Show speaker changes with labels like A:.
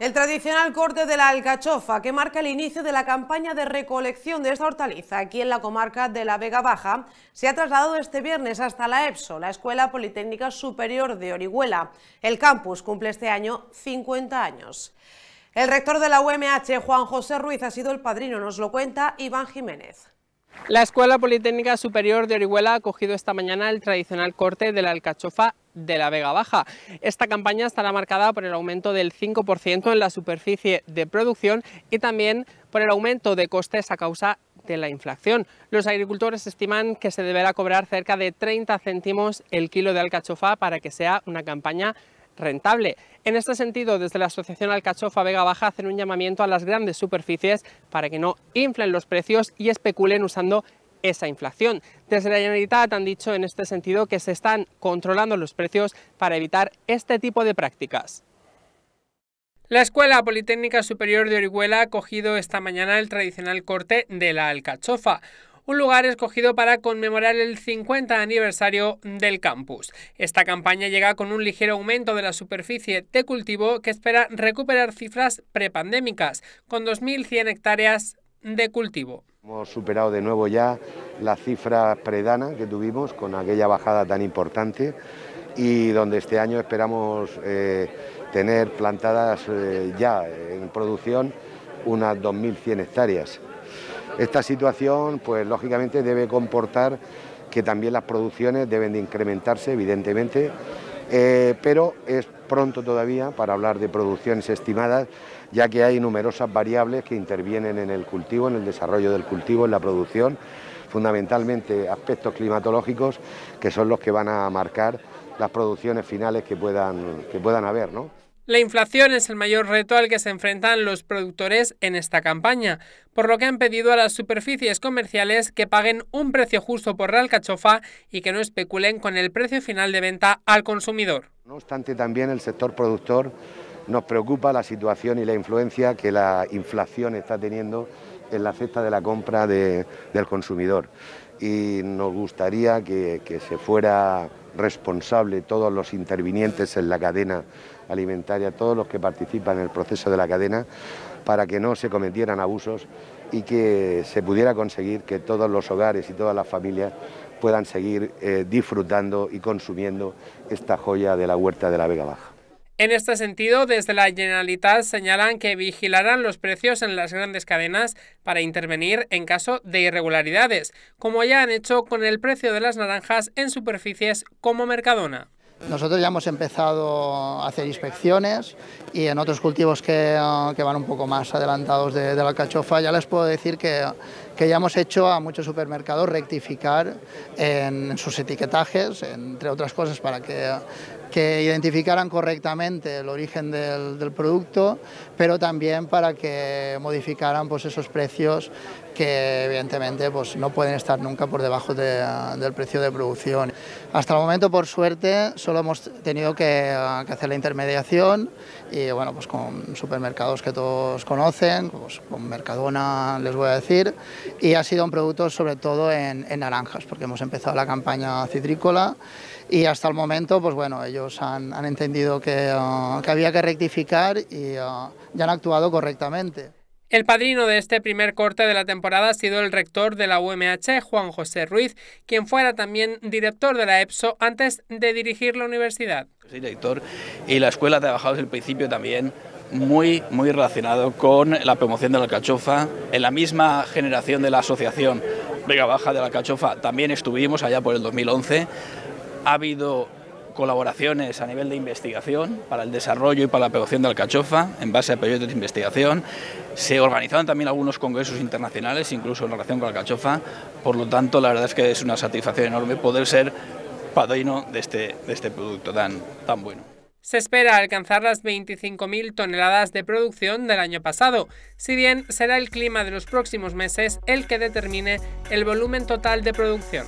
A: El tradicional corte de la alcachofa que marca el inicio de la campaña de recolección de esta hortaliza aquí en la comarca de la Vega Baja se ha trasladado este viernes hasta la EPSO, la Escuela Politécnica Superior de Orihuela. El campus cumple este año 50 años. El rector de la UMH, Juan José Ruiz, ha sido el padrino, nos lo cuenta Iván Jiménez. La Escuela Politécnica Superior de Orihuela ha acogido esta mañana el tradicional corte de la alcachofa de la Vega Baja. Esta campaña estará marcada por el aumento del 5% en la superficie de producción y también por el aumento de costes a causa de la inflación. Los agricultores estiman que se deberá cobrar cerca de 30 céntimos el kilo de alcachofa para que sea una campaña rentable. En este sentido, desde la Asociación Alcachofa Vega Baja hacen un llamamiento a las grandes superficies para que no inflen los precios y especulen usando esa inflación. Desde la Generalitat han dicho en este sentido que se están controlando los precios para evitar este tipo de prácticas. La Escuela Politécnica Superior de Orihuela ha cogido esta mañana el tradicional corte de la alcachofa un lugar escogido para conmemorar el 50 aniversario del campus. Esta campaña llega con un ligero aumento de la superficie de cultivo que espera recuperar cifras prepandémicas, con 2.100 hectáreas de cultivo.
B: Hemos superado de nuevo ya la cifra predana que tuvimos con aquella bajada tan importante y donde este año esperamos eh, tener plantadas eh, ya en producción unas 2.100 hectáreas. Esta situación, pues lógicamente, debe comportar que también las producciones deben de incrementarse, evidentemente, eh, pero es pronto todavía para hablar de producciones estimadas, ya que hay numerosas variables que intervienen en el cultivo, en el desarrollo del cultivo, en la producción, fundamentalmente aspectos climatológicos que son los que van a marcar las producciones finales que puedan, haber.
A: La inflación es el mayor reto al que se enfrentan los productores en esta campaña, por lo que han pedido a las superficies comerciales que paguen un precio justo por Real alcachofa y que no especulen con el precio final de venta al consumidor.
B: No obstante, también el sector productor nos preocupa la situación y la influencia que la inflación está teniendo en la cesta de la compra del consumidor. Y nos gustaría que se fuera responsable, todos los intervinientes en la cadena alimentaria, todos los que participan en el proceso de la cadena, para que no se cometieran abusos y que se pudiera conseguir que todos los hogares y todas las familias puedan seguir eh, disfrutando y consumiendo esta joya de la huerta de la Vega Baja.
A: En este sentido, desde la Generalitat señalan que vigilarán los precios en las grandes cadenas para intervenir en caso de irregularidades, como ya han hecho con el precio de las naranjas en superficies como Mercadona.
C: Nosotros ya hemos empezado a hacer inspecciones y en otros cultivos que, eh, van un poco más adelantados de, la alcachofa ya les puedo decir que ya hemos hecho a muchos supermercados rectificar en sus etiquetajes, entre otras cosas, para que que identificaran correctamente el origen del, producto, pero también para que modificaran pues, esos precios que evidentemente pues, no pueden estar nunca por debajo del precio de producción. Hasta el momento, por suerte, solo hemos tenido que, hacer la intermediación y bueno, pues con supermercados que todos conocen, pues, con Mercadona les voy a decir, y ha sido un producto sobre todo en, en naranjas, porque hemos empezado la campaña citrícola y hasta el momento, pues bueno, ellos han, entendido uh, que, había que rectificar y uh, ya han actuado correctamente.
A: El padrino de este primer corte de la temporada ha sido el rector de la UMH, Juan José Ruiz, quien fuera también director de la EPSO antes de dirigir la universidad.
C: Sí, director y la escuela ha trabajado desde el principio también muy, muy relacionado con la promoción de la alcachofa. En la misma generación de la asociación Vega Baja de la Alcachofa también estuvimos allá por el 2011 ha habido colaboraciones a nivel de investigación para el desarrollo y para la producción de alcachofa en base a proyectos de investigación. Se organizaron también algunos congresos internacionales, incluso en relación con la alcachofa. Por lo tanto, la verdad es que es una satisfacción enorme poder ser padrino de este, este producto tan, tan bueno.
A: Se espera alcanzar las 25.000 toneladas de producción del año pasado, si bien será el clima de los próximos meses el que determine el volumen total de producción.